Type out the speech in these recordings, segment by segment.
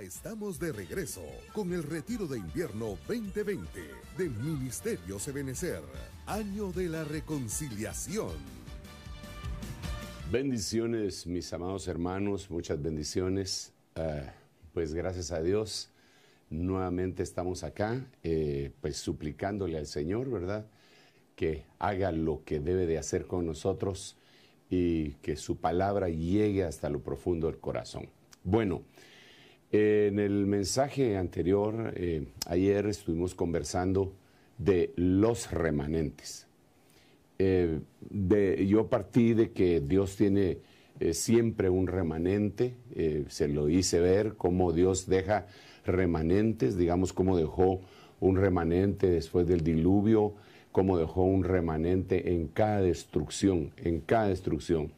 estamos de regreso con el Retiro de Invierno 2020 del Ministerio Sebenecer, año de la reconciliación. Bendiciones, mis amados hermanos, muchas bendiciones. Ah, pues gracias a Dios, nuevamente estamos acá, eh, pues suplicándole al Señor, ¿verdad? Que haga lo que debe de hacer con nosotros y que su palabra llegue hasta lo profundo del corazón. Bueno, en el mensaje anterior, eh, ayer estuvimos conversando de los remanentes. Eh, yo partí de que Dios tiene eh, siempre un remanente, se lo hice ver cómo Dios deja remanentes, digamos cómo dejó un remanente después del diluvio, cómo dejó un remanente en cada destrucción, en cada destrucción.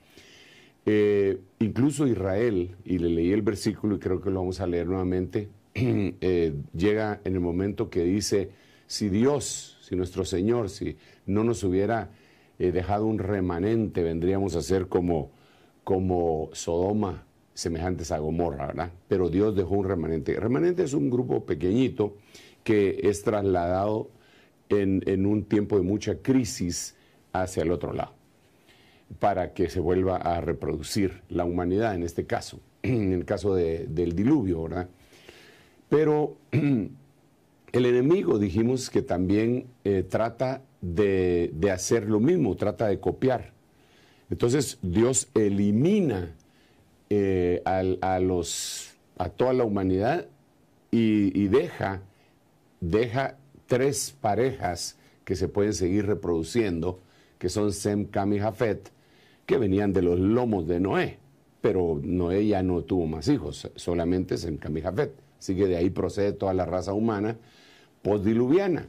Eh, incluso Israel, y le leí el versículo y creo que lo vamos a leer nuevamente, eh, llega en el momento que dice, si Dios, si nuestro Señor, si no nos hubiera eh, dejado un remanente, vendríamos a ser como, como Sodoma, semejantes a Gomorra, ¿verdad? Pero Dios dejó un remanente. Remanente es un grupo pequeñito que es trasladado en un tiempo de mucha crisis hacia el otro lado para que se vuelva a reproducir la humanidad en este caso, en el caso del diluvio, ¿verdad? Pero el enemigo, dijimos, que también eh, trata de, hacer lo mismo, trata de copiar. Entonces Dios elimina eh, a, los, a toda la humanidad y, deja, deja tres parejas que se pueden seguir reproduciendo, que son Sem, Cam y Jafet, que venían de los lomos de Noé, pero Noé ya no tuvo más hijos, solamente es en Jafet. Así que de ahí procede toda la raza humana postdiluviana.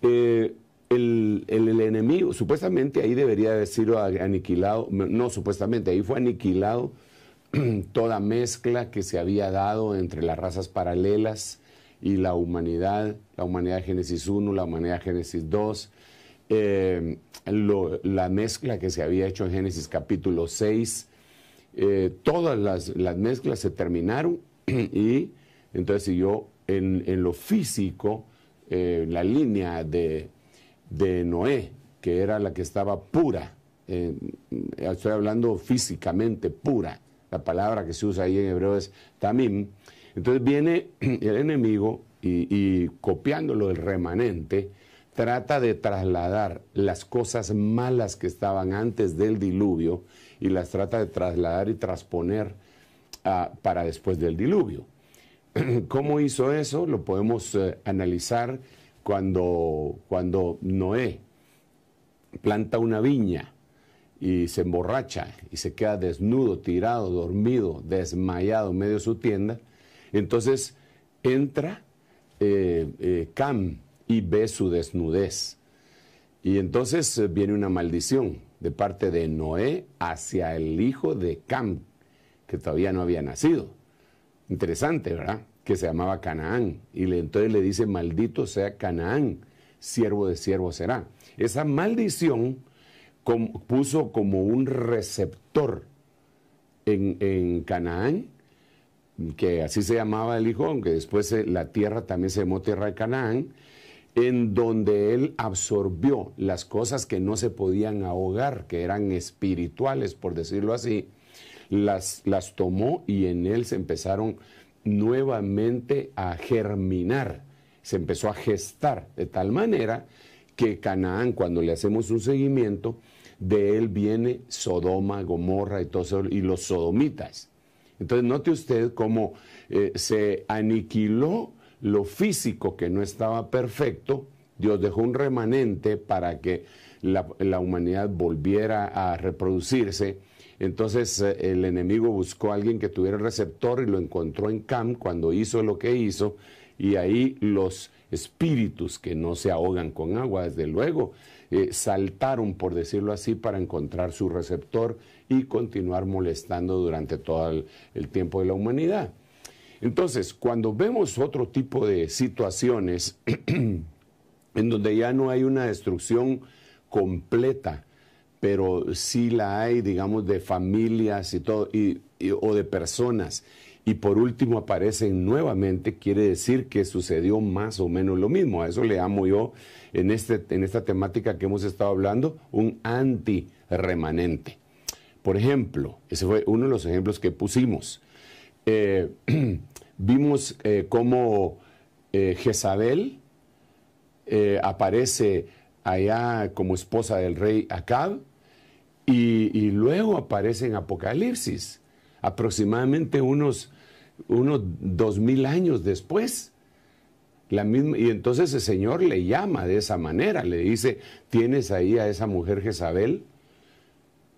diluviana eh, el, enemigo, supuestamente ahí debería decirlo aniquilado, no supuestamente, ahí fue aniquilado toda mezcla que se había dado entre las razas paralelas y la humanidad, la humanidad Génesis 1, la humanidad Génesis 2, eh, la mezcla que se había hecho en Génesis capítulo 6, eh, todas las, las, mezclas se terminaron y entonces siguió en, en lo físico eh, la línea de, de, Noé, que era la que estaba pura, estoy hablando físicamente pura, la palabra que se usa ahí en hebreo es tamim, entonces viene el enemigo y, y copiándolo el remanente, trata de trasladar las cosas malas que estaban antes del diluvio y las trata de trasladar y transponer ah, para después del diluvio. ¿Cómo hizo eso? Lo podemos eh, analizar cuando, cuando Noé planta una viña y se emborracha y se queda desnudo, tirado, dormido, desmayado en medio de su tienda. Entonces entra eh, eh, Cam, y ve su desnudez. Y entonces eh, viene una maldición de parte de Noé hacia el hijo de Cam, que todavía no había nacido. Interesante, ¿verdad? Que se llamaba Canaán. Y le, entonces le dice, maldito sea Canaán, siervo de siervo será. Esa maldición puso como un receptor en, en, Canaán, que así se llamaba el hijo, aunque después eh, la tierra también se llamó tierra de Canaán en donde él absorbió las cosas que no se podían ahogar, que eran espirituales, por decirlo así, las, las tomó y en él se empezaron nuevamente a germinar, se empezó a gestar, de tal manera que Canaán, cuando le hacemos un seguimiento, de él viene Sodoma, Gomorra y, todo, y los sodomitas. Entonces note usted cómo eh, se aniquiló lo físico que no estaba perfecto, Dios dejó un remanente para que la, humanidad volviera a reproducirse. Entonces eh, el enemigo buscó a alguien que tuviera receptor y lo encontró en Cam cuando hizo lo que hizo. Y ahí los espíritus que no se ahogan con agua, desde luego, eh, saltaron, por decirlo así, para encontrar su receptor y continuar molestando durante todo el tiempo de la humanidad. Entonces, cuando vemos otro tipo de situaciones en donde ya no hay una destrucción completa, pero sí la hay, digamos, de familias y todo, o de personas, y por último aparecen nuevamente, quiere decir que sucedió más o menos lo mismo. A eso le amo yo, en, este, en esta temática que hemos estado hablando, un antirremanente. Por ejemplo, ese fue uno de los ejemplos que pusimos. Eh, Vimos eh, cómo eh, Jezabel eh, aparece allá como esposa del rey Acab y, luego aparece en Apocalipsis, aproximadamente unos, unos dos mil años después. La misma, y entonces el Señor le llama de esa manera, le dice, tienes ahí a esa mujer Jezabel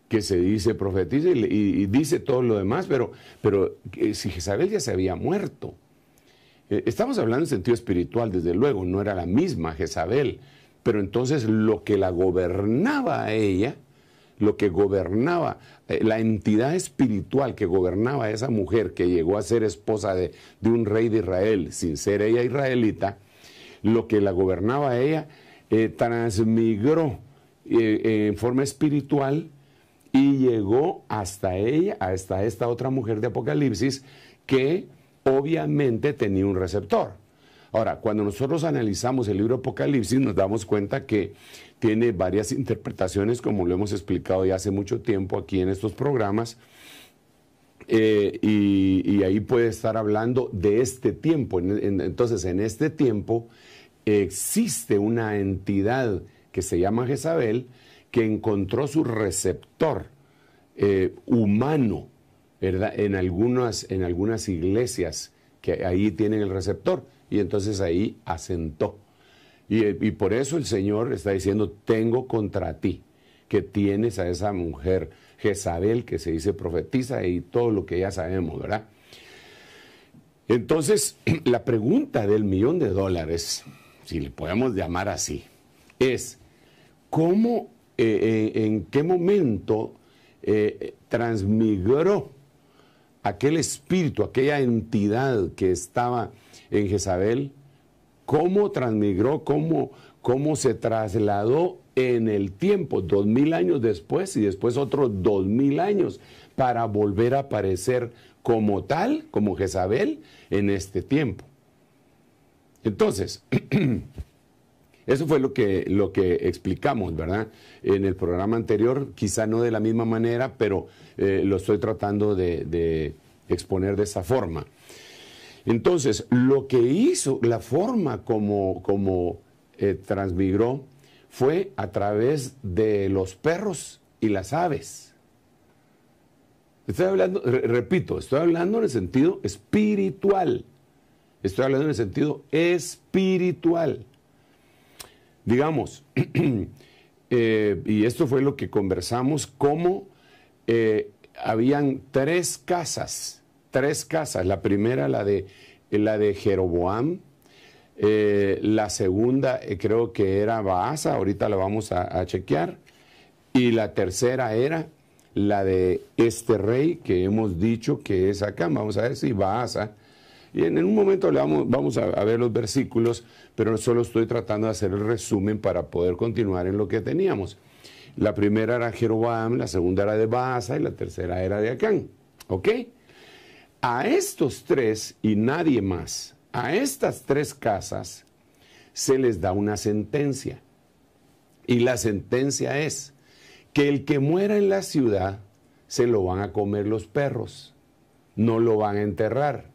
que se dice profetiza y, dice todo lo demás, pero, pero eh, si Jezabel ya se había muerto. Eh, estamos hablando en sentido espiritual, desde luego, no era la misma Jezabel, pero entonces lo que la gobernaba a ella, lo que gobernaba, eh, la entidad espiritual que gobernaba a esa mujer que llegó a ser esposa de, de un rey de Israel, sin ser ella israelita, lo que la gobernaba a ella transmigró en forma espiritual y llegó hasta ella, hasta esta otra mujer de Apocalipsis, que obviamente tenía un receptor. Ahora, cuando nosotros analizamos el libro Apocalipsis, nos damos cuenta que tiene varias interpretaciones, como lo hemos explicado ya hace mucho tiempo aquí en estos programas, eh, y, y, ahí puede estar hablando de este tiempo. entonces, en este tiempo existe una entidad que se llama Jezabel, que encontró su receptor eh, humano, ¿verdad? En algunas, en algunas iglesias que ahí tienen el receptor y entonces ahí asentó. Y, y, por eso el Señor está diciendo, tengo contra ti, que tienes a esa mujer Jezabel que se dice profetiza y todo lo que ya sabemos, ¿verdad? Entonces, la pregunta del millón de dólares, si le podemos llamar así, es, ¿cómo eh, eh, en, qué momento eh, transmigró aquel espíritu, aquella entidad que estaba en Jezabel, cómo transmigró, cómo, cómo se trasladó en el tiempo, dos mil años después y después otros dos mil años, para volver a aparecer como tal, como Jezabel, en este tiempo. Entonces, Eso fue lo que, lo que explicamos, ¿verdad? En el programa anterior, quizá no de la misma manera, pero eh, lo estoy tratando de, exponer de esa forma. Entonces, lo que hizo, la forma como, eh, transmigró fue a través de los perros y las aves. Estoy hablando, repito, estoy hablando en el sentido espiritual. Estoy hablando en el sentido espiritual digamos, eh, y esto fue lo que conversamos, cómo eh, habían tres casas, tres casas, la primera la de, la de Jeroboam, eh, la segunda creo que era Baasa, ahorita la vamos a, a chequear, y la tercera era la de este rey que hemos dicho que es acá, vamos a ver si Baasa y en, un momento vamos a, ver los versículos, pero solo estoy tratando de hacer el resumen para poder continuar en lo que teníamos. La primera era Jeroboam, la segunda era de Baasa y la tercera era de Acán. ¿Ok? A estos tres y nadie más, a estas tres casas, se les da una sentencia. Y la sentencia es que el que muera en la ciudad se lo van a comer los perros, no lo van a enterrar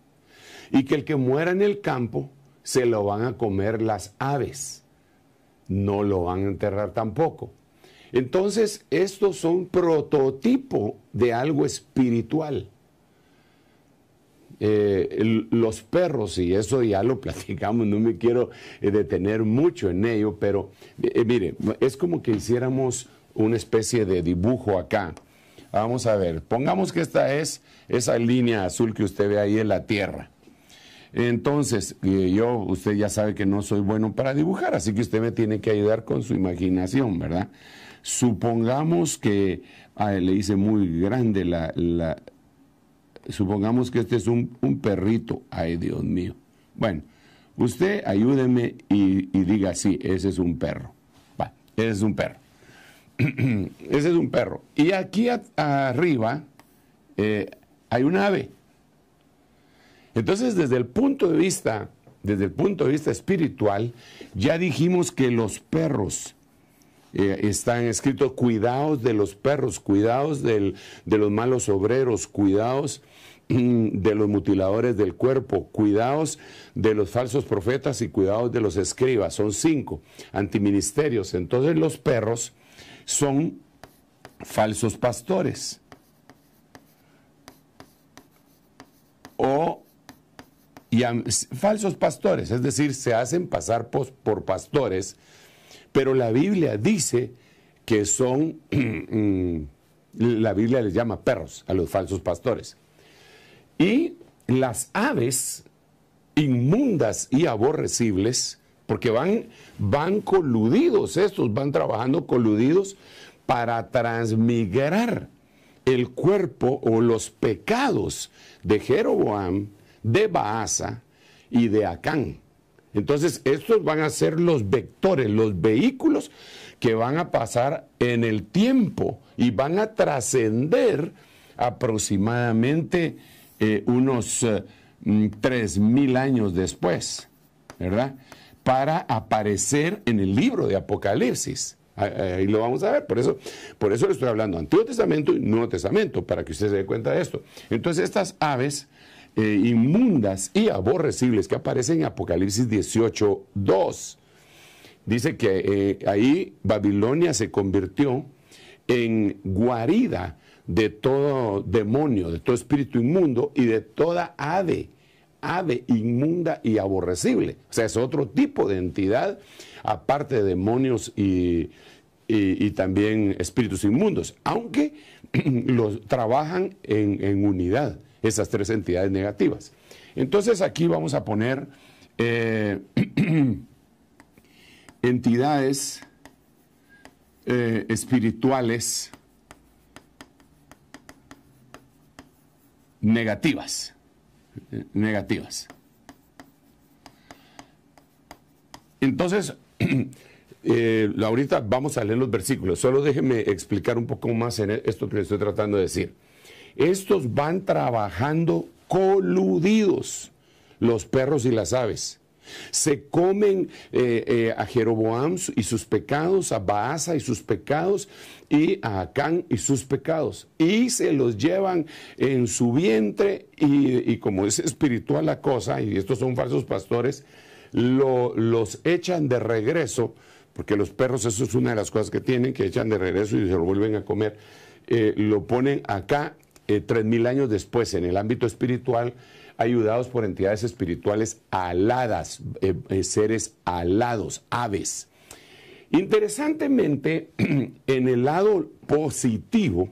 y que el que muera en el campo se lo van a comer las aves, no lo van a enterrar tampoco. Entonces, estos son prototipo de algo espiritual. Eh, los perros, y eso ya lo platicamos, no me quiero eh, detener mucho en ello, pero eh, mire, es como que hiciéramos una especie de dibujo acá. Vamos a ver, pongamos que esta es esa línea azul que usted ve ahí en la Tierra. Entonces, eh, yo, usted ya sabe que no soy bueno para dibujar, así que usted me tiene que ayudar con su imaginación, ¿verdad? Supongamos que, ah, le hice muy grande la, supongamos que este es un, un, perrito, ay Dios mío. Bueno, usted ayúdeme y, diga, sí, ese es un perro. Va, ese es un perro. ese es un perro. Y aquí arriba eh, hay un ave. Entonces, desde el punto de vista, desde el punto de vista espiritual, ya dijimos que los perros eh, están escritos cuidados de los perros, cuidados de los malos obreros, cuidados mm, de los mutiladores del cuerpo, cuidados de los falsos profetas y cuidados de los escribas. Son cinco antiministerios. Entonces los perros son falsos pastores o falsos pastores, es decir, se hacen pasar por pastores, pero la Biblia dice que son, mm, la Biblia les llama perros a los falsos pastores. Y las aves inmundas y aborrecibles, porque van, van coludidos estos, van trabajando coludidos para transmigrar el cuerpo o los pecados de Jeroboam de Baasa y de Acán. Entonces, estos van a ser los vectores, los vehículos que van a pasar en el tiempo y van a trascender aproximadamente eh, unos 3.000 eh, mm, años después, ¿verdad? Para aparecer en el libro de Apocalipsis. Ah, eh, ahí lo vamos a ver, por eso, por eso le estoy hablando Antiguo Testamento y Nuevo Testamento, para que usted se dé cuenta de esto. Entonces, estas aves eh, inmundas y aborrecibles que aparecen en Apocalipsis 18, 2. Dice que eh, ahí Babilonia se convirtió en guarida de todo demonio, de todo espíritu inmundo y de toda ave, ave inmunda y aborrecible. O sea, es otro tipo de entidad, aparte de demonios y, también espíritus inmundos, aunque los trabajan en unidad esas tres entidades negativas. Entonces aquí vamos a poner eh, entidades eh, espirituales negativas, negativas. Entonces, ahorita eh, vamos a leer los versículos, solo déjenme explicar un poco más en e-, esto que estoy tratando de decir. Estos van trabajando coludidos, los perros y las aves. Se comen eh, eh, a Jeroboam y sus pecados, a Baasa y sus pecados, y a Acán y sus pecados. Y se los llevan en su vientre, y, como es espiritual la cosa, y estos son falsos pastores, los echan de regreso, porque los perros, eso es una de las cosas que tienen, que echan de regreso y se lo vuelven a comer. Eh, lo ponen acá eh, tres mil años después en el ámbito espiritual, ayudados por entidades espirituales aladas, eh, eh, seres alados, aves. Interesantemente, en el lado positivo,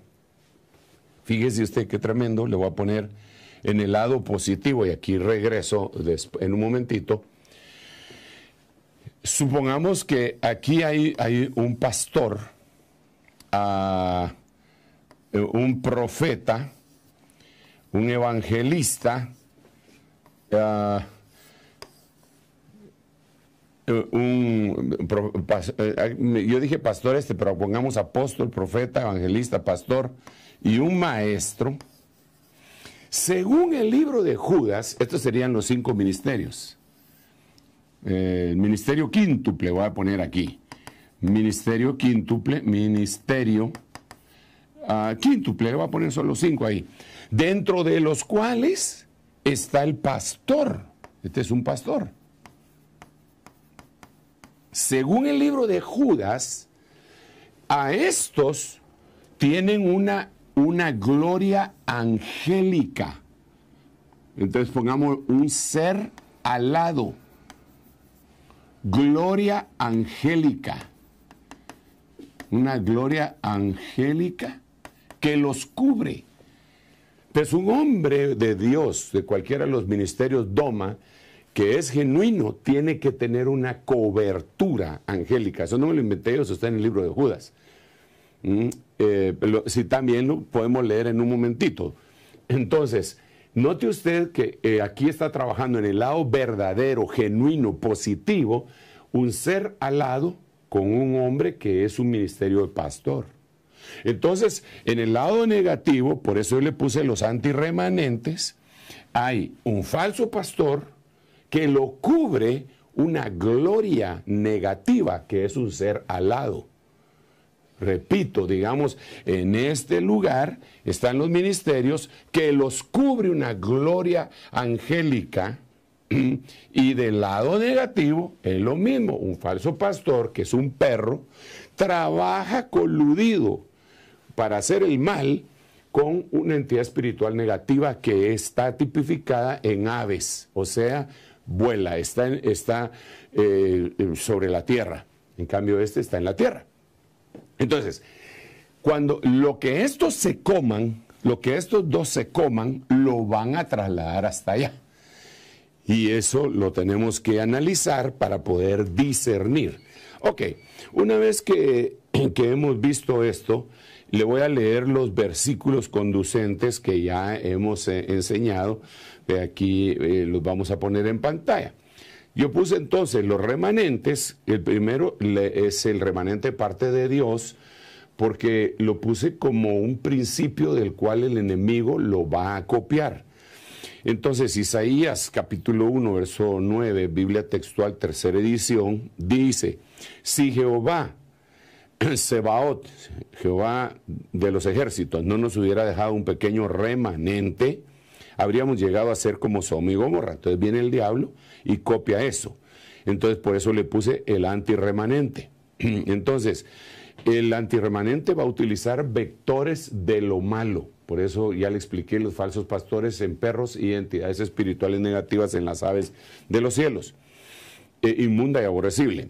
fíjese usted qué tremendo, le voy a poner en el lado positivo, y aquí regreso en un momentito. Supongamos que aquí hay, hay un pastor, ah, eh, un profeta, un evangelista, eh, eh, un, yo dije pastor este, pero pongamos apóstol, profeta, evangelista, pastor y un maestro. Según el libro de Judas, estos serían los cinco ministerios. el ministerio quíntuple, voy a poner aquí. Ministerio quíntuple, ministerio uh, quíntuple, le voy a poner solo cinco ahí, dentro de los cuales está el pastor. Este es un pastor. Según el libro de Judas, a estos tienen una, una gloria angélica. Entonces pongamos un ser alado. Gloria angélica. Una gloria angélica que los cubre. Entonces, pues un hombre de Dios, de cualquiera de los ministerios doma, que es genuino, tiene que tener una cobertura angélica. Eso no me lo inventé yo, eso está en el libro de Judas. Mm, eh, si también lo podemos leer en un momentito. Entonces, note usted que eh, aquí está trabajando en el lado verdadero, genuino, positivo, un ser alado con un hombre que es un ministerio de pastor. Entonces, en el lado negativo, por eso yo le puse los antirremanentes, hay un falso pastor que lo cubre una gloria negativa, que es un ser alado. Repito, digamos, en este lugar están los ministerios que los cubre una gloria angélica. Y del lado negativo es lo mismo, un falso pastor que es un perro, trabaja coludido para hacer el mal con una entidad espiritual negativa que está tipificada en aves, o sea, vuela, está, está eh, sobre la tierra. En cambio, este está en la tierra. Entonces, cuando lo que estos se coman, lo que estos dos se coman, lo van a trasladar hasta allá. Y eso lo tenemos que analizar para poder discernir. Ok, una vez que, que hemos visto esto, le voy a leer los versículos conducentes que ya hemos eh, enseñado. De aquí eh, los vamos a poner en pantalla. Yo puse entonces los remanentes. El primero es el remanente parte de Dios, porque lo puse como un principio del cual el enemigo lo va a copiar. Entonces, Isaías capítulo 1, verso 9, Biblia textual, tercera edición, dice, si Jehová Sebaot, Jehová de los ejércitos, no nos hubiera dejado un pequeño remanente, habríamos llegado a ser como Soma y Gomorra. Entonces viene el diablo y copia eso. Entonces por eso le puse el antirremanente. Entonces, el antirremanente va a utilizar vectores de lo malo. Por eso ya le expliqué los falsos pastores en perros y entidades espirituales negativas en las aves de los cielos. Eh, inmunda y aborrecible.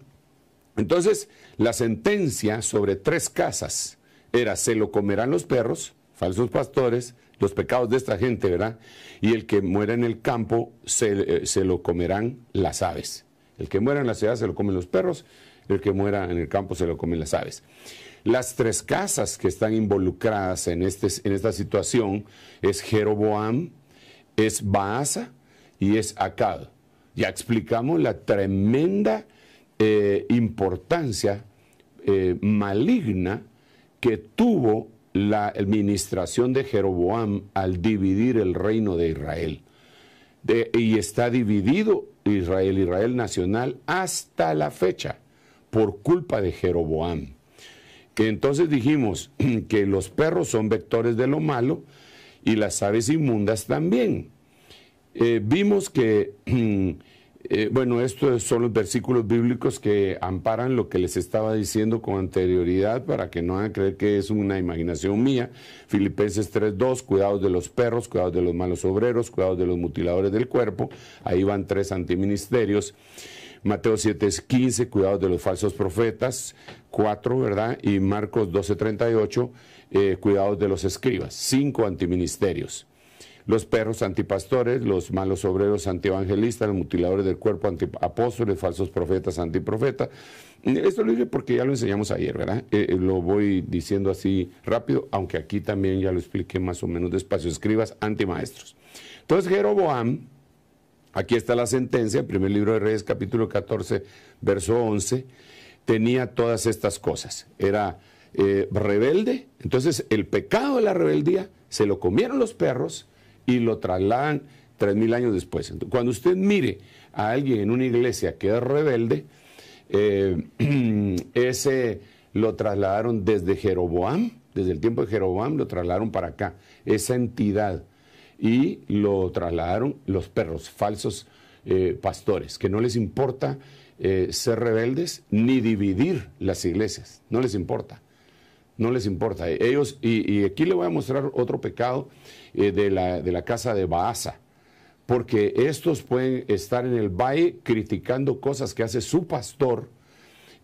Entonces, la sentencia sobre tres casas era se lo comerán los perros, falsos pastores, los pecados de esta gente, ¿verdad? Y el que muera en el campo eh, se, lo comerán las aves. El que muera en la ciudad se lo comen los perros, el que muera en el campo se lo comen las aves. Las tres casas que están involucradas en, este, en esta situación es Jeroboam, es Baasa y es Acad. Ya explicamos la tremenda eh, importancia eh, maligna que tuvo la administración de Jeroboam al dividir el reino de Israel. y está dividido Israel, Israel nacional, hasta la fecha, por culpa de Jeroboam. Entonces dijimos que los perros son vectores de lo malo y las aves inmundas también. Eh, vimos que Eh, bueno, estos son los versículos bíblicos que amparan lo que les estaba diciendo con anterioridad para que no hagan creer que es una imaginación mía. Filipenses 3.2, cuidados de los perros, cuidados de los malos obreros, cuidados de los mutiladores del cuerpo. Ahí van tres antiministerios. Mateo 7.15, cuidados de los falsos profetas. Cuatro, ¿verdad? Y Marcos 12.38, ocho, eh, cuidados de los escribas. Cinco antiministerios los perros antipastores, los malos obreros antievangelistas, los mutiladores del cuerpo apóstoles, falsos profetas antiprofetas. Esto lo dije porque ya lo enseñamos ayer, ¿verdad? Eh, eh, lo voy diciendo así rápido, aunque aquí también ya lo expliqué más o menos despacio. Escribas antimaestros. Entonces Jeroboam, aquí está la sentencia, el primer libro de Reyes, capítulo 14, verso 11, tenía todas estas cosas. Era eh, rebelde, entonces el pecado de la rebeldía se lo comieron los perros, y lo trasladan tres mil años después. cuando usted mire a alguien en una iglesia que es rebelde, eh, ese lo trasladaron desde Jeroboam, desde el tiempo de Jeroboam, lo trasladaron para acá, esa entidad, y lo trasladaron los perros, falsos eh, pastores, que no les importa eh, ser rebeldes ni dividir las iglesias, no les importa no les importa. Ellos, y, aquí le voy a mostrar otro pecado eh, de, la, casa de Baasa, porque estos pueden estar en el valle criticando cosas que hace su pastor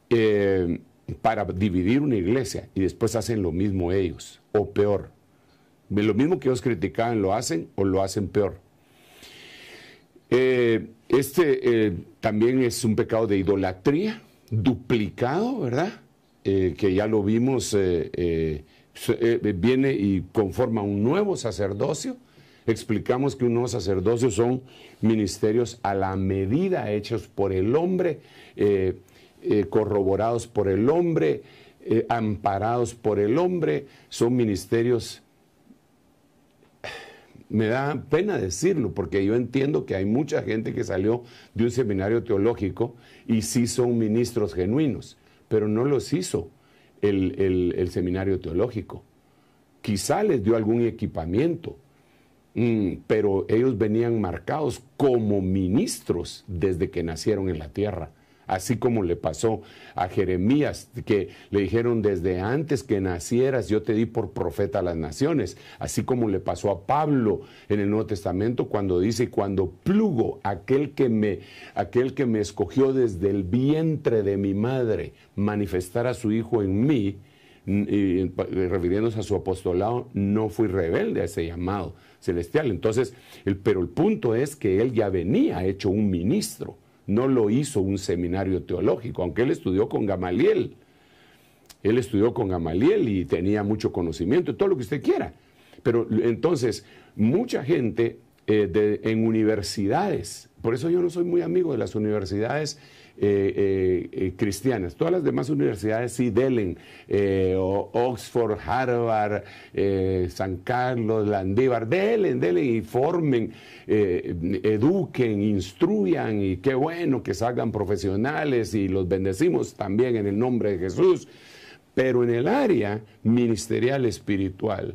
eh, para dividir una iglesia y después hacen lo mismo ellos, o peor. Lo mismo que ellos criticaban lo hacen o lo hacen peor. Eh, este también es un pecado de idolatría, duplicado, ¿verdad? Eh, que ya lo vimos, eh, eh, viene y conforma un nuevo sacerdocio. Explicamos que un nuevo sacerdocio son ministerios a la medida hechos por el hombre, corroborados por el hombre, amparados por el hombre, son ministerios me da pena decirlo, porque yo entiendo que hay mucha gente que salió de un seminario teológico y sí son ministros genuinos, pero no los hizo el, seminario teológico. Quizá les dio algún equipamiento, mm, pero ellos venían marcados como ministros desde que nacieron en la tierra. Así como le pasó a Jeremías, que le dijeron desde antes que nacieras, yo te di por profeta a las naciones. Así como le pasó a Pablo en el Nuevo Testamento cuando dice, cuando plugo aquel que me, aquel que me escogió desde el vientre de mi madre, manifestar a su hijo en mí, refiriéndose a su apostolado, no fui rebelde a ese llamado celestial. Entonces, pero el punto es que él ya venía hecho un ministro no lo hizo un seminario teológico, aunque él estudió con Gamaliel. Él estudió con Gamaliel y tenía mucho conocimiento, todo lo que usted quiera. Pero entonces, mucha gente eh, en universidades, por eso yo no soy muy amigo de las universidades eh, eh, eh, cristianas. Todas las demás universidades sí, Delen, Oxford, Harvard, San Carlos, Landívar, Delen, Delen y formen, eduquen, instruyan y qué bueno que salgan profesionales y los bendecimos también en el nombre de Jesús. Pero en el área ministerial espiritual,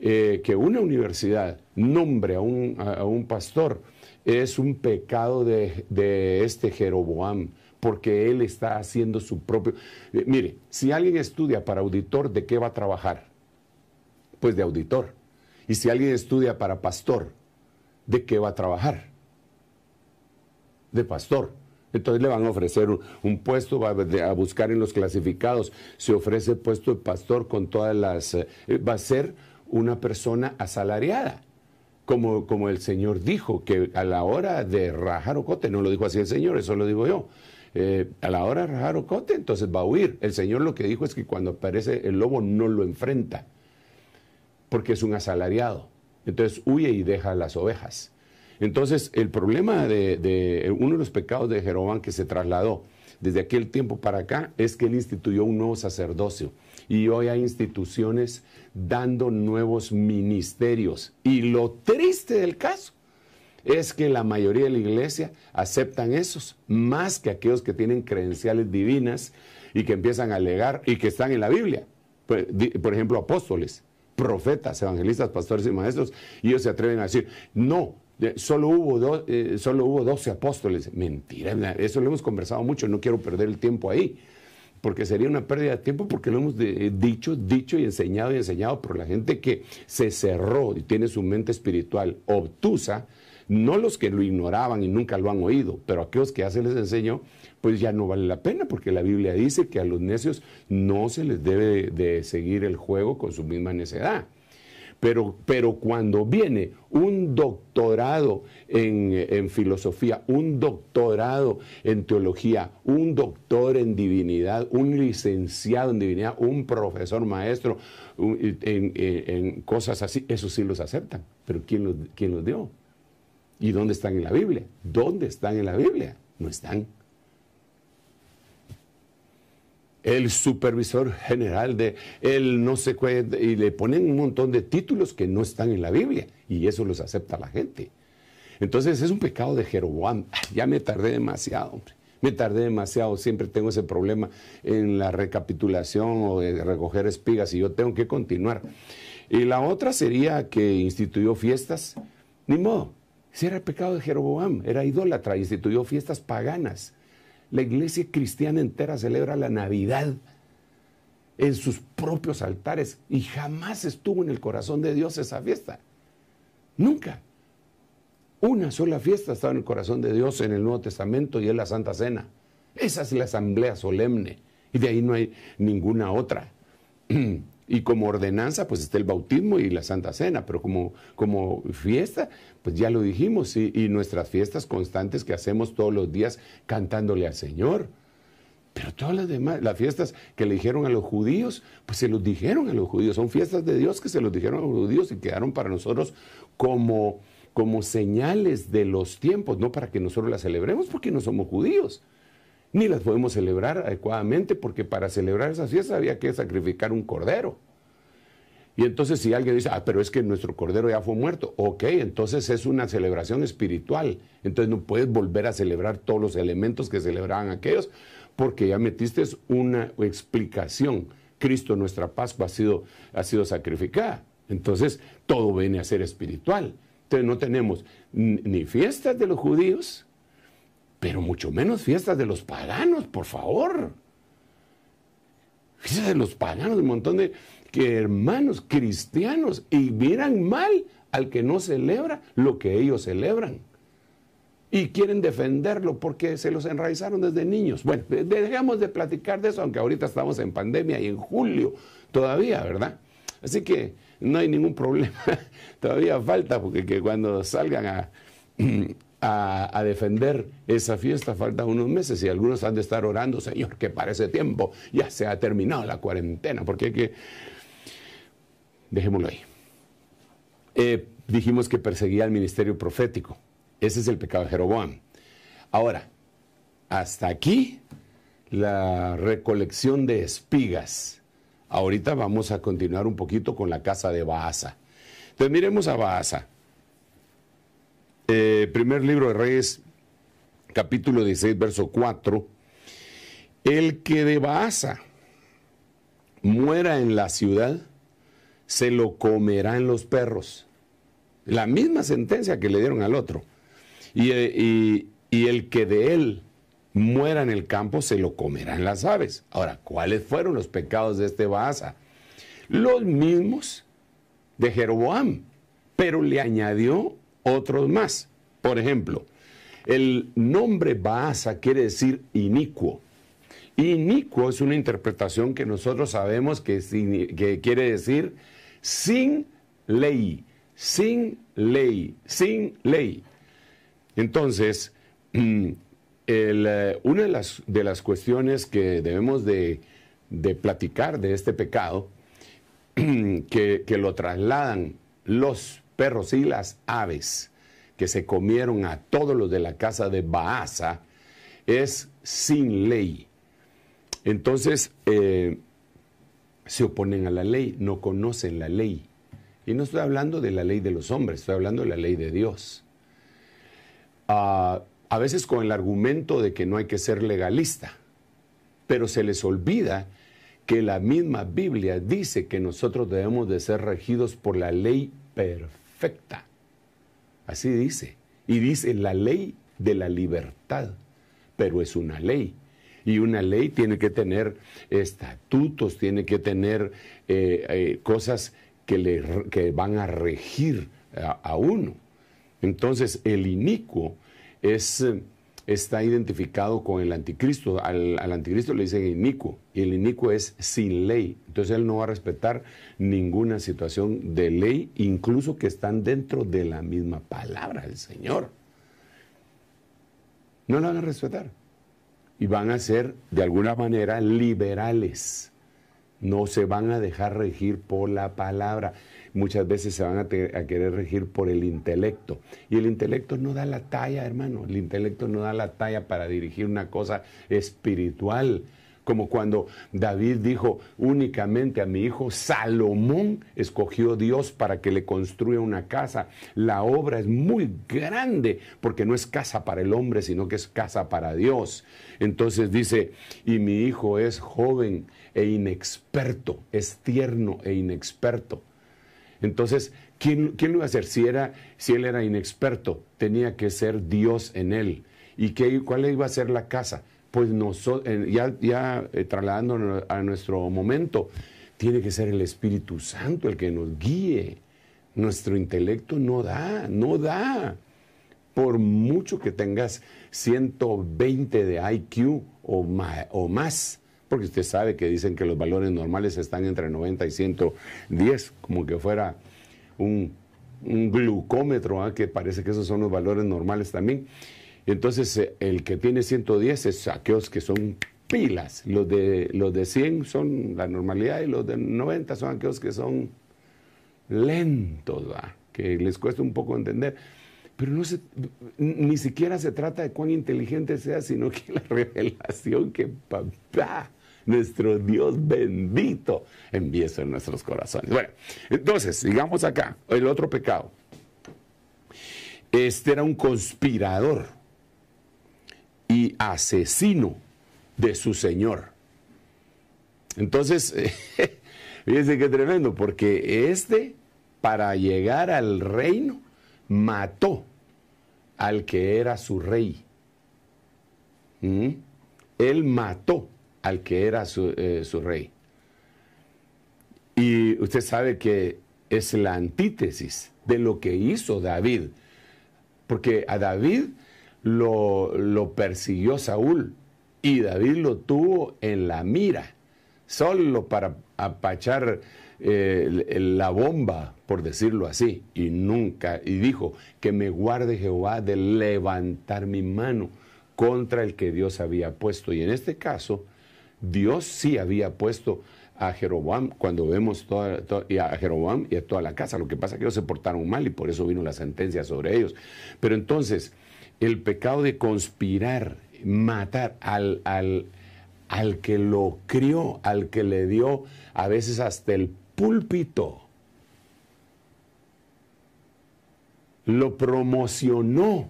que una universidad nombre a un, a un pastor, es un pecado de, este Jeroboam, porque él está haciendo su propio... Eh, mire, si alguien estudia para auditor, ¿de qué va a trabajar? Pues de auditor. Y si alguien estudia para pastor, ¿de qué va a trabajar? De pastor. Entonces le van a ofrecer un, puesto va a, buscar en los clasificados. Se ofrece puesto de pastor con todas las... Eh, va a ser una persona asalariada como, el Señor dijo, que a la hora de rajar ocote, no lo dijo así el Señor, eso lo digo yo, eh, a la hora de rajar ocote, entonces va a huir. El Señor lo que dijo es que cuando aparece el lobo no lo enfrenta, porque es un asalariado. Entonces huye y deja las ovejas. Entonces el problema de, de uno de los pecados de Jeroboam que se trasladó desde aquel tiempo para acá es que él instituyó un nuevo sacerdocio y hoy hay instituciones dando nuevos ministerios. Y lo triste del caso es que la mayoría de la iglesia aceptan esos, más que aquellos que tienen credenciales divinas y que empiezan a alegar y que están en la Biblia. Pues, por ejemplo, apóstoles, profetas, evangelistas, pastores y maestros, y ellos se atreven a decir, no, eh, solo hubo, eh, solo hubo 12 apóstoles. Mentira, eso lo hemos conversado mucho, no quiero perder el tiempo ahí porque sería una pérdida de tiempo, porque lo hemos eh, dicho, dicho y enseñado y enseñado, por la gente que se cerró y tiene su mente espiritual obtusa, no los que lo ignoraban y nunca lo han oído, pero aquellos que ya se les enseñó, pues ya no vale la pena, porque la Biblia dice que a los necios no se les debe de seguir el juego con su misma necedad. Pero, cuando viene un doctorado en, filosofía, un doctorado en teología, un doctor en divinidad, un licenciado en divinidad, un profesor maestro en, cosas así, esos sí los aceptan. Pero ¿quién los, quién los dio? ¿Y dónde están en la Biblia? ¿Dónde están en la Biblia? No están el supervisor general de el no se qué, y le ponen un montón de títulos que no están en la Biblia, y eso los acepta la gente. Entonces es un pecado de Jeroboam. Ya me tardé demasiado, hombre. Me tardé demasiado, siempre tengo ese problema en la recapitulación o de recoger espigas y yo tengo que continuar. Y la otra sería que instituyó fiestas. Ni modo, si era pecado de Jeroboam, era idólatra, instituyó fiestas paganas. La iglesia cristiana entera celebra la Navidad en sus propios altares y jamás estuvo en el corazón de Dios esa fiesta. Nunca. Una sola fiesta estaba en el corazón de Dios en el Nuevo Testamento y es la Santa Cena. Esa es la asamblea solemne y de ahí no hay ninguna otra. Y como ordenanza, pues está el bautismo y la Santa Cena, pero como, como fiesta, pues ya lo dijimos, y, nuestras fiestas constantes que hacemos todos los días cantándole al Señor. Pero todas las demás, las fiestas que le dijeron a los judíos, pues se los dijeron a los judíos, son fiestas de Dios que se los dijeron a los judíos y quedaron para nosotros como, como señales de los tiempos, no para que nosotros las celebremos porque no somos judíos ni las podemos celebrar adecuadamente porque para celebrar esas fiestas había que sacrificar un cordero. Y entonces si alguien dice, ah, pero es que nuestro cordero ya fue muerto, ok, entonces es una celebración espiritual. Entonces no puedes volver a celebrar todos los elementos que celebraban aquellos porque ya metiste una explicación. Cristo, nuestra Pascua, ha sido, ha sido sacrificada. Entonces todo viene a ser espiritual. Entonces no tenemos ni fiestas de los judíos, pero mucho menos fiestas de los paganos, por favor. Fiestas de los paganos, un montón de que hermanos cristianos y miran mal al que no celebra lo que ellos celebran. Y quieren defenderlo porque se los enraizaron desde niños. Bueno, dejemos de platicar de eso, aunque ahorita estamos en pandemia y en julio todavía, ¿verdad? Así que no hay ningún problema. todavía falta porque cuando salgan a a, defender esa fiesta, faltan unos meses y algunos han de estar orando, Señor, que para ese tiempo ya se ha terminado la cuarentena, porque hay que... Dejémoslo ahí. Eh, dijimos que perseguía al ministerio profético. Ese es el pecado de Jeroboam. Ahora, hasta aquí la recolección de espigas. Ahorita vamos a continuar un poquito con la casa de Baasa. Entonces miremos a Baasa. Eh, primer libro de Reyes, capítulo 16, verso 4, el que de Baasa muera en la ciudad, se lo comerán los perros. La misma sentencia que le dieron al otro. Eh, y, y el que de él muera en el campo, se lo comerán las aves. Ahora, ¿cuáles fueron los pecados de este Baasa? Los mismos de Jeroboam, pero le añadió otros más. Por ejemplo, el nombre Baasa quiere decir inicuo. Inicuo es una interpretación que nosotros sabemos que, quiere decir sin ley, sin ley, sin ley. Entonces, mm, eh, una de las, cuestiones que debemos de, de platicar de este pecado, que, que, lo trasladan los perros y las aves que se comieron a todos los de la casa de Baasa es sin ley. Entonces eh, se oponen a la ley, no conocen la ley. Y no estoy hablando de la ley de los hombres, estoy hablando de la ley de Dios. Ah, a veces con el argumento de que no hay que ser legalista, pero se les olvida que la misma Biblia dice que nosotros debemos de ser regidos por la ley perfecta Así dice. Y dice la ley de la libertad, pero es una ley. Y una ley tiene que tener estatutos, tiene que tener eh, eh, cosas que, van a regir a, a uno. Entonces el inicuo es eh, está identificado con el anticristo. Al, anticristo le dicen inicuo y el inicuo es sin ley. Entonces él no va a respetar ninguna situación de ley, incluso que están dentro de la misma palabra del Señor. No la van a respetar. Y van a ser, de alguna manera, liberales. No se van a dejar regir por la palabra muchas veces se van a, querer regir por el intelecto. Y el intelecto no da la talla, hermano. El intelecto no da la talla para dirigir una cosa espiritual. Como cuando David dijo únicamente a mi hijo Salomón escogió Dios para que le construya una casa. La obra es muy grande porque no es casa para el hombre, sino que es casa para Dios. Entonces dice, y mi hijo es joven e inexperto, es tierno e inexperto. Entonces, ¿quién, lo iba a hacer? Si, él era inexperto, tenía que ser Dios en él. ¿Y qué, cuál iba a ser la casa? Pues nosotros, ya, ya eh, trasladándonos a nuestro momento, tiene que ser el Espíritu Santo el que nos guíe. Nuestro intelecto no da, no da. Por mucho que tengas 120 de IQ o más, porque usted sabe que dicen que los valores normales están entre 90 y 110, como que fuera un, glucómetro, ¿ah? que parece que esos son los valores normales también. Entonces, eh, el que tiene 110 es aquellos que son pilas, los de, los de 100 son la normalidad y los de 90 son aquellos que son lentos, que les cuesta un poco entender. Pero no ni siquiera se trata de cuán inteligente sea, sino que la revelación que papá nuestro Dios bendito envíe en nuestros corazones. Bueno, entonces, sigamos acá, el otro pecado. Este era un conspirador y asesino de su Señor. Entonces, fíjense qué tremendo, porque este, para llegar al reino, mató al que era su rey. ¿Mm? Él mató al que era eh, su, rey. Y usted sabe que es la antítesis de lo que hizo David, porque a David lo, persiguió Saúl y David lo tuvo en la mira, solo para apachar eh, la bomba, por decirlo así, y nunca, y dijo, que me guarde Jehová de levantar mi mano contra el que Dios había puesto. Y en este caso, Dios sí había puesto a Jeroboam cuando vemos y a Jeroboam y a toda la casa. Lo que pasa es que ellos se portaron mal y por eso vino la sentencia sobre ellos. Pero entonces, el pecado de conspirar, matar al que lo crió, al que le dio a veces hasta el púlpito, lo promocionó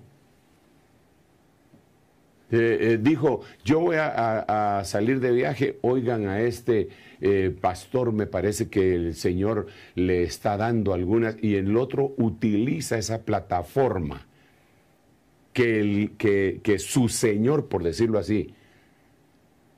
eh, eh, dijo, yo voy a, salir de viaje, oigan a este eh, pastor, me parece que el Señor le está dando algunas, y el otro utiliza esa plataforma que, el, que, que su Señor, por decirlo así,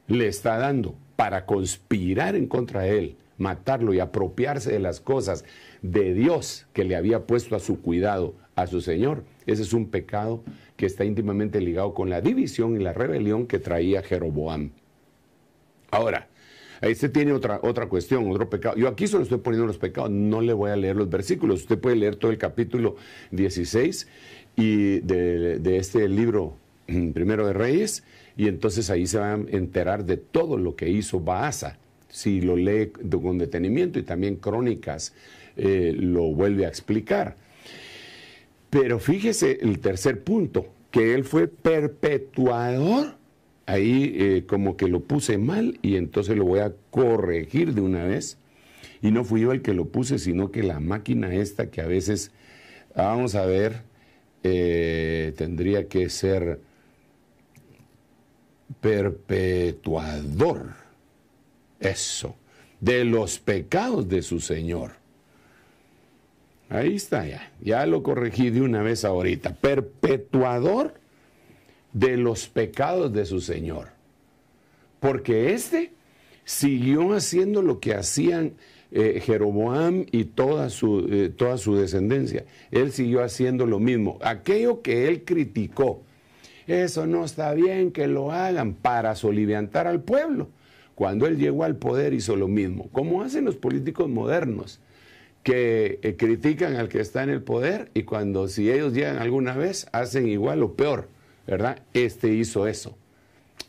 le está dando para conspirar en contra de él, matarlo y apropiarse de las cosas de Dios que le había puesto a su cuidado, a su Señor. Ese es un pecado que está íntimamente ligado con la división y la rebelión que traía Jeroboam. Ahora, ahí se este tiene otra, otra cuestión, otro pecado. Yo aquí solo estoy poniendo los pecados, no le voy a leer los versículos. Usted puede leer todo el capítulo 16 y de, este libro mm, primero de Reyes, y entonces ahí se va a enterar de todo lo que hizo Baasa. Si lo lee con detenimiento y también crónicas, eh, lo vuelve a explicar. Pero fíjese el tercer punto, que él fue perpetuador. Ahí eh, como que lo puse mal y entonces lo voy a corregir de una vez. Y no fui yo el que lo puse, sino que la máquina esta que a veces, vamos a ver, eh, tendría que ser perpetuador. Eso. De los pecados de su Señor. Ahí está ya, ya lo corregí de una vez ahorita. Perpetuador de los pecados de su Señor. Porque este siguió haciendo lo que hacían eh, Jeroboam y toda su, eh, toda su descendencia. Él siguió haciendo lo mismo. Aquello que él criticó, eso no está bien que lo hagan para soliviantar al pueblo. Cuando él llegó al poder hizo lo mismo, como hacen los políticos modernos que eh, critican al que está en el poder y cuando si ellos llegan alguna vez hacen igual o peor, ¿verdad? Este hizo eso.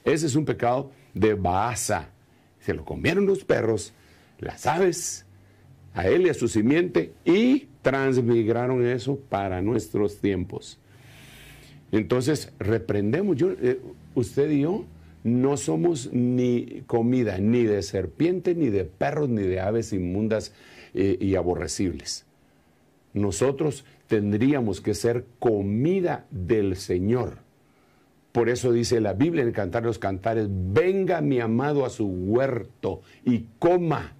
Ese es un pecado de Baasa. Se lo comieron los perros, las aves, a él y a su simiente y transmigraron eso para nuestros tiempos. Entonces, reprendemos, yo, eh, usted y yo no somos ni comida, ni de serpiente, ni de perros, ni de aves inmundas eh, y aborrecibles. Nosotros tendríamos que ser comida del Señor. Por eso dice la Biblia en Cantar los Cantares, venga mi amado a su huerto y coma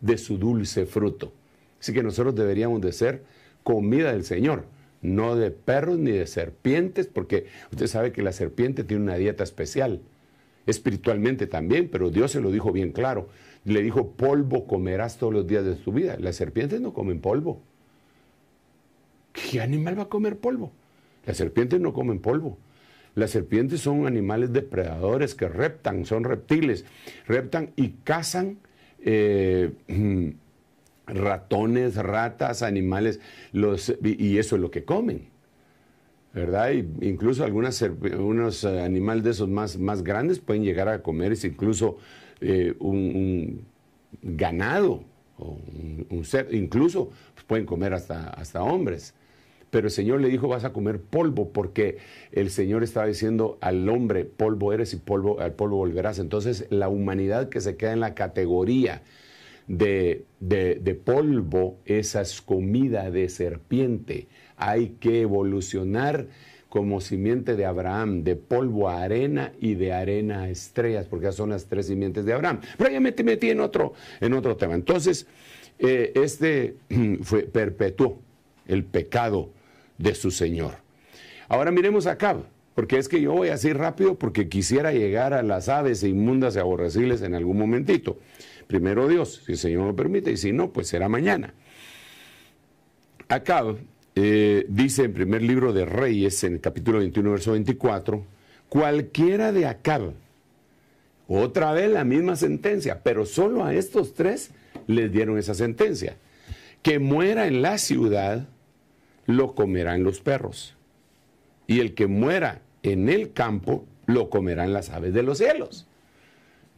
de su dulce fruto. Así que nosotros deberíamos de ser comida del Señor, no de perros ni de serpientes, porque usted sabe que la serpiente tiene una dieta especial, espiritualmente también, pero Dios se lo dijo bien claro le dijo, polvo comerás todos los días de tu vida. Las serpientes no comen polvo. ¿Qué animal va a comer polvo? Las serpientes no comen polvo. Las serpientes son animales depredadores que reptan, son reptiles, reptan y cazan eh, mm, ratones, ratas, animales, y eso es lo que comen. ¿Verdad? incluso algunos eh, animales de esos más, más grandes pueden llegar a comer incluso eh, un, ganado, o un, ser, incluso pues, pueden comer hasta, hasta hombres. Pero el Señor le dijo, vas a comer polvo, porque el Señor estaba diciendo al hombre, polvo eres y polvo, al polvo volverás. Entonces la humanidad que se queda en la categoría de, de, de, polvo, esa es comida de serpiente. Hay que evolucionar como simiente de Abraham, de polvo a arena y de arena a estrellas, porque son las tres simientes de Abraham. Pero ya me metí en otro, en otro tema. Entonces, eh, este fue, perpetuó el pecado de su Señor. Ahora miremos a Cab, porque es que yo voy así rápido porque quisiera llegar a las aves inmundas y aborrecibles en algún momentito. Primero Dios, si el Señor lo permite, y si no, pues será mañana. Acab eh, dice en primer libro de Reyes, en el capítulo 21, verso 24, cualquiera de Acab, otra vez la misma sentencia, pero solo a estos tres les dieron esa sentencia, que muera en la ciudad, lo comerán los perros, y el que muera en el campo, lo comerán las aves de los cielos.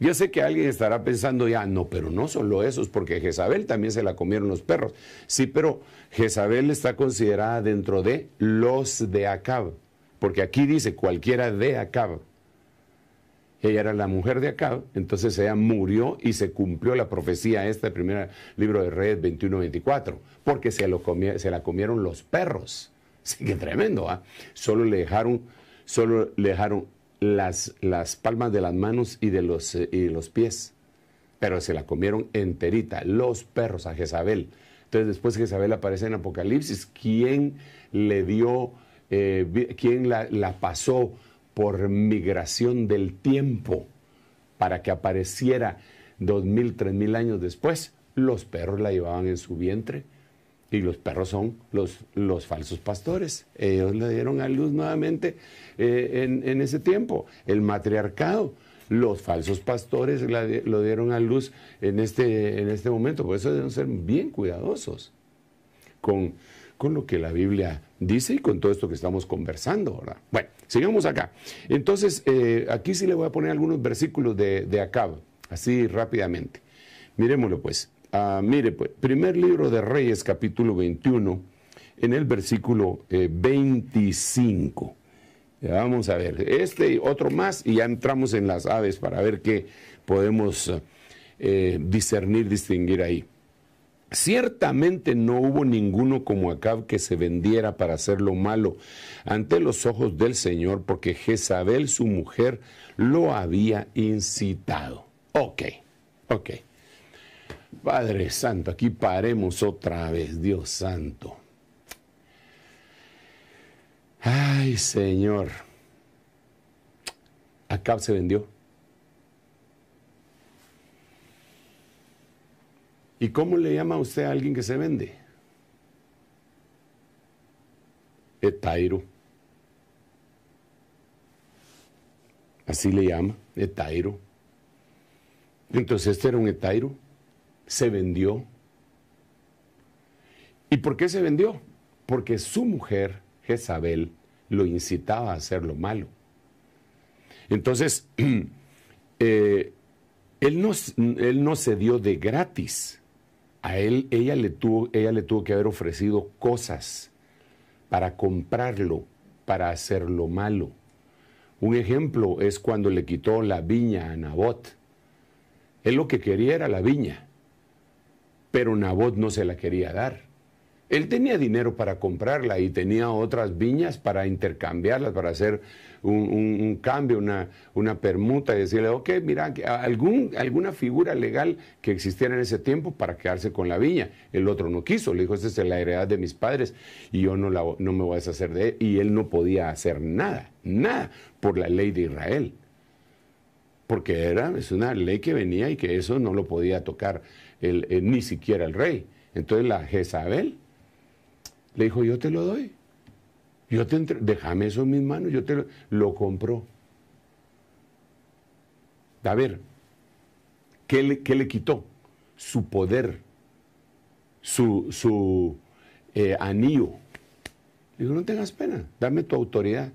Yo sé que alguien estará pensando ya, no, pero no solo esos, porque Jezabel también se la comieron los perros. Sí, pero Jezabel está considerada dentro de los de Acab, porque aquí dice cualquiera de Acab. Ella era la mujer de Acab, entonces ella murió y se cumplió la profecía esta primer libro de Reyes 21-24, porque se, se la comieron los perros. Sí, que tremendo, ¿ah? Solo le dejaron, solo le dejaron las, las palmas de las manos y de los, eh, y los pies, pero se la comieron enterita, los perros a Jezabel. Entonces después Jezabel aparece en Apocalipsis, ¿quién le dio, eh, quién la, la pasó por migración del tiempo para que apareciera dos mil, tres mil años después? Los perros la llevaban en su vientre y los perros son los, los falsos pastores. Ellos le dieron a luz nuevamente eh, en, ese tiempo. El matriarcado, los falsos pastores lo dieron a luz en este, en este momento. Por eso deben ser bien cuidadosos con, con lo que la Biblia dice y con todo esto que estamos conversando, ¿verdad? Bueno, sigamos acá. Entonces, eh, aquí sí le voy a poner algunos versículos de, de así rápidamente. Miremoslo pues. Ah, mire, pues, primer libro de Reyes, capítulo 21, en el versículo 25. Eh, vamos a ver, este y otro más, y ya entramos en las aves para ver qué podemos eh, discernir, distinguir ahí. Ciertamente no hubo ninguno como Acab que se vendiera para hacer lo malo ante los ojos del Señor, porque Jezabel, su mujer, lo había incitado. Ok, ok. Padre Santo, aquí paremos otra vez, Dios Santo. Ay, Señor. Acab se vendió. ¿Y cómo le llama usted a alguien que se vende? Etairo. Así le llama, Etairo. Entonces este era un Etairo se vendió. ¿Y por qué se vendió? Porque su mujer, Jezabel, lo incitaba a hacer lo malo. Entonces, eh, él, no, él, no, se dio de gratis. A él, ella le, tuvo, ella le tuvo que haber ofrecido cosas para comprarlo, para hacerlo malo. Un ejemplo es cuando le quitó la viña a Nabot. Él lo que quería era la viña. Pero Nabot no se la quería dar. Él tenía dinero para comprarla y tenía otras viñas para intercambiarlas, para hacer un, cambio, una, permuta y decirle, ok, mira, alguna figura legal que existiera en ese tiempo para quedarse con la viña. El otro no quiso, le dijo, esta es la heredad de mis padres y yo no, la, no me voy a deshacer de él. Y él no podía hacer nada, nada, por la ley de Israel porque era, es una ley que venía y que eso no lo podía tocar eh, ni siquiera el rey. Entonces la Jezabel le dijo, yo te lo doy, yo te entrego, déjame eso en mis manos, yo te lo, lo compró. A ver, ¿qué le, quitó? Su poder, su, su eh, anillo. Le dijo, no tengas pena, dame tu autoridad.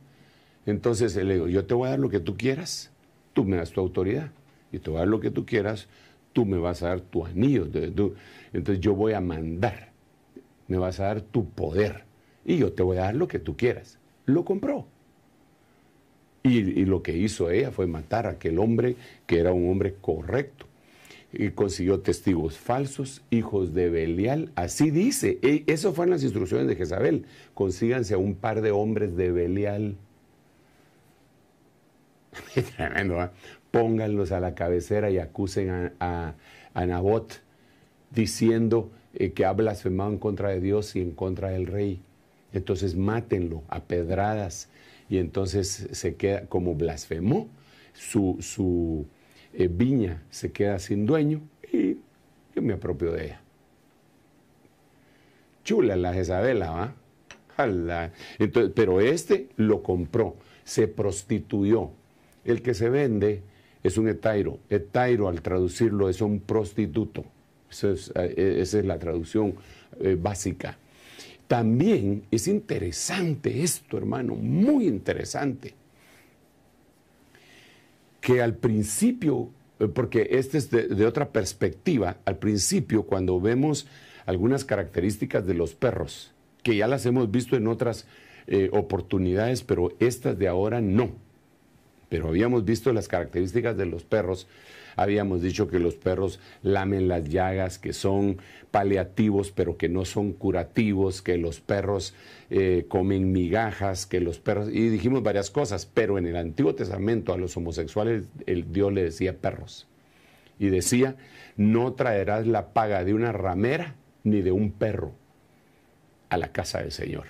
Entonces le digo, yo te voy a dar lo que tú quieras tú me das tu autoridad y te voy a dar lo que tú quieras, tú me vas a dar tu anillo, entonces yo voy a mandar, me vas a dar tu poder y yo te voy a dar lo que tú quieras. Lo compró. Y, lo que hizo ella fue matar a aquel hombre que era un hombre correcto y consiguió testigos falsos, hijos de Belial. Así dice, e, eso fueron las instrucciones de Jezabel. Consíganse a un par de hombres de Belial ¿eh? Pónganlos a la cabecera y acusen a, Nabot diciendo eh, que ha blasfemado en contra de Dios y en contra del rey. Entonces mátenlo a pedradas. Y entonces se queda, como blasfemó, su, su eh, viña se queda sin dueño y yo me apropio de ella. Chula la Jezabela, ¿va? Entonces, pero este lo compró, se prostituyó, el que se vende es un etairo. Etairo, al traducirlo, es un prostituto. Eh, esa es la traducción eh, básica. También es interesante esto, hermano, muy interesante, que al principio, eh, porque este es de, otra perspectiva, al principio cuando vemos algunas características de los perros, que ya las hemos visto en otras oportunidades, pero estas de ahora no pero habíamos visto las características de los perros, habíamos dicho que los perros lamen las llagas, que son paliativos, pero que no son curativos, que los perros eh, comen migajas, que los perros, y dijimos varias cosas, pero en el Antiguo Testamento a los homosexuales el Dios le decía perros. Y decía, no traerás la paga de una ramera ni de un perro a la casa del Señor.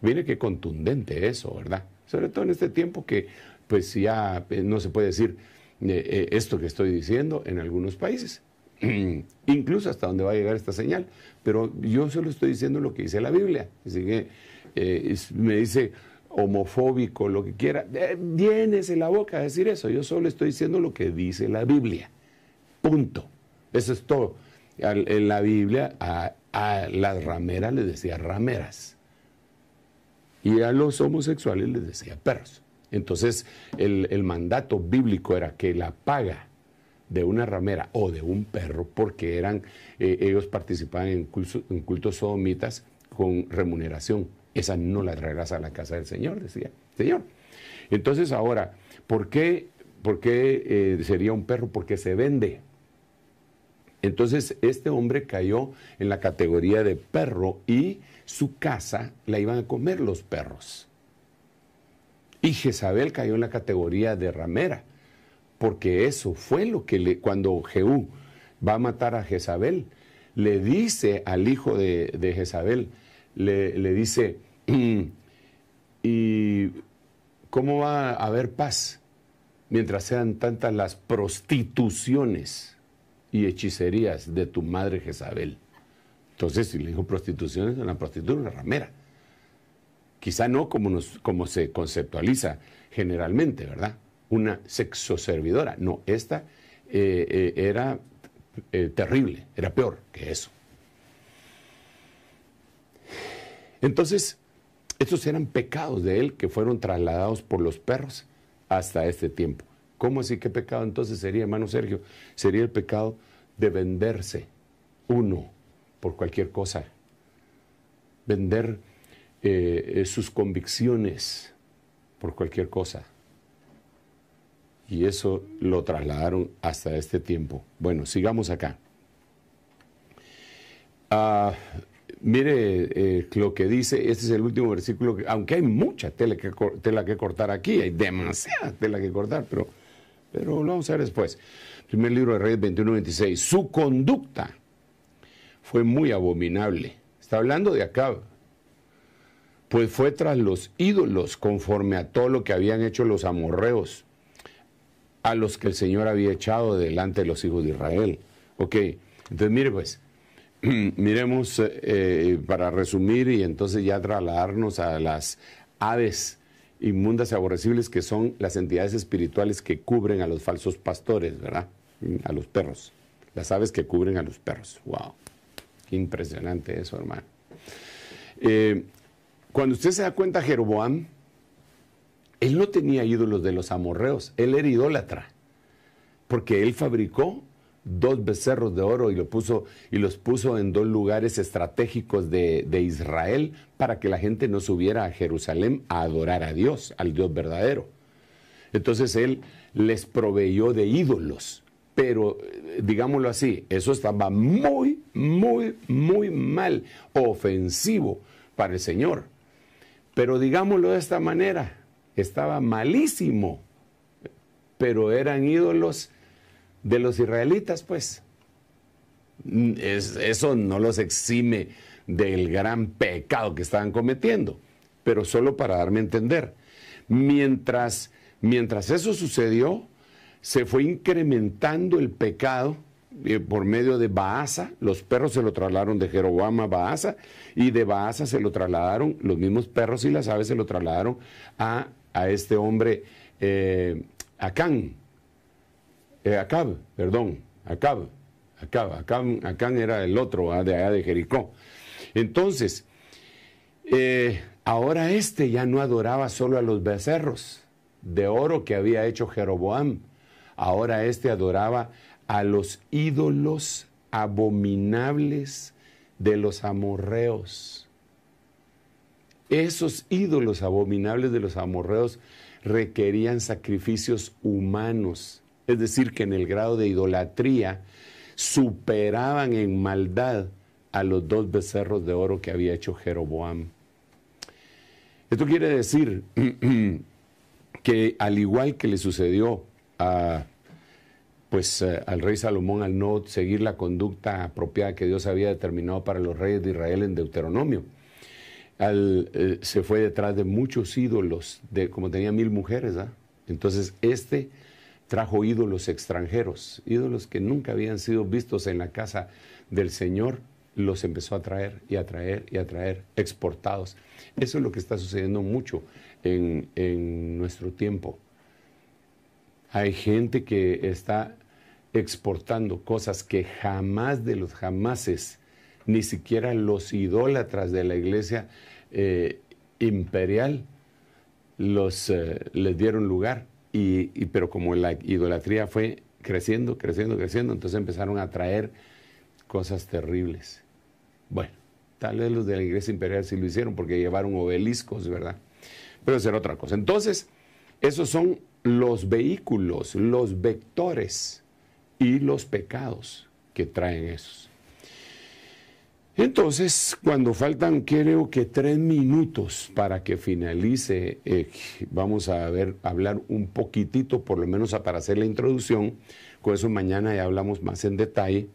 Mire qué contundente eso, ¿verdad? Sobre todo en este tiempo que pues ya pues, no se puede decir eh, eh, esto que estoy diciendo en algunos países, incluso hasta dónde va a llegar esta señal. Pero yo solo estoy diciendo lo que dice la Biblia. Así que eh, me dice homofóbico, lo que quiera, en la boca a decir eso. Yo solo estoy diciendo lo que dice la Biblia. Punto. Eso es todo. En la Biblia a, a las rameras les decía rameras y a los homosexuales les decía perros. Entonces, el, mandato bíblico era que la paga de una ramera o de un perro, porque eran, eh, ellos participaban en, cultos sodomitas con remuneración. Esa no la traerás a la casa del Señor, decía Señor. Entonces ahora, ¿por qué, eh, sería un perro? Porque se vende. Entonces este hombre cayó en la categoría de perro y su casa la iban a comer los perros. Y Jezabel cayó en la categoría de ramera, porque eso fue lo que le, cuando Jehú va a matar a Jezabel, le dice al hijo de, Jezabel, le, dice, ¿y cómo va a haber paz mientras sean tantas las prostituciones y hechicerías de tu madre Jezabel? Entonces, si le dijo prostituciones, una prostitución, una ramera. Quizá no como, como se conceptualiza generalmente, ¿verdad? Una sexoservidora. No, esta eh, eh, era eh, terrible, era peor que eso. Entonces, estos eran pecados de él que fueron trasladados por los perros hasta este tiempo. ¿Cómo así? ¿Qué pecado entonces sería, hermano Sergio? Sería el pecado de venderse uno por cualquier cosa. Vender eh, eh, sus convicciones por cualquier cosa. Y eso lo trasladaron hasta este tiempo. Bueno, sigamos acá. Ah, mire eh, lo que dice, este es el último versículo, aunque hay mucha tela que, que cortar aquí, hay demasiada tela que cortar, pero, pero lo vamos a ver después. Primer libro de Reyes 21-26, su conducta fue muy abominable. Está hablando de Acab, pues fue tras los ídolos conforme a todo lo que habían hecho los amorreos, a los que el Señor había echado delante de los hijos de Israel. Ok, entonces mire pues, miremos eh, para resumir y entonces ya trasladarnos a las aves inmundas y aborrecibles que son las entidades espirituales que cubren a los falsos pastores, ¿verdad? A los perros. Las aves que cubren a los perros. ¡Wow! Qué impresionante eso, hermano. Eh, cuando usted se da cuenta, Jeroboam, él no tenía ídolos de los amorreos, él era idólatra, porque él fabricó dos becerros de oro y, los puso en dos lugares estratégicos de, de Israel para que la gente no subiera a Jerusalén a adorar a Dios, al Dios verdadero. Entonces él les proveyó de ídolos, pero eh, digámoslo así, eso estaba muy, muy, muy mal, ofensivo para el Señor. Pero digámoslo de esta manera, estaba malísimo, pero eran ídolos de los israelitas, pues. eso no los exime del gran pecado que estaban cometiendo, pero solo para darme a entender. Mientras, mientras eso sucedió, se fue incrementando el pecado eh, por medio de Baasa, los perros se lo trasladaron de Jeroboam a Baasa, y de Baasa se lo trasladaron, los mismos perros y las aves se lo trasladaron a, este hombre, eh, Acán, eh, Acab, perdón, Acab, Acab, Acán, Acán era el otro, ah, de allá de Jericó. Entonces, eh, ahora este ya no adoraba solo a los becerros de oro que había hecho Jeroboam, ahora este adoraba a los ídolos abominables de los amorreos. Esos ídolos abominables de los amorreos requerían sacrificios humanos, es decir, que en el grado de idolatría superaban en maldad a los dos becerros de oro que había hecho Jeroboam. Esto quiere decir que al igual que le sucedió a pues eh, al rey Salomón al no seguir la conducta apropiada que Dios había determinado para los reyes de Israel en Deuteronomio. Eh, se fue detrás de muchos ídolos, de como tenía mil mujeres. Entonces este trajo ídolos extranjeros, ídolos que nunca habían sido vistos en la casa del Señor, los empezó a traer y a traer y a traer, exportados. Eso es lo que está sucediendo mucho en, en nuestro tiempo. Hay gente que está exportando cosas que jamás de los jamases, ni siquiera los idólatras de la iglesia eh, imperial, los, eh, les dieron lugar. Y, pero como la idolatría fue creciendo, creciendo, creciendo, entonces empezaron a traer cosas terribles. Bueno, tal vez los de la iglesia imperial sí lo hicieron porque llevaron obeliscos, ¿verdad? Pero es otra cosa. Entonces, esos son los vehículos, los vectores y los pecados que traen esos. Entonces, cuando faltan creo que tres minutos para que finalice, eh, vamos a hablar un poquitito, por lo menos para hacer la introducción, con eso mañana ya hablamos más en detalle,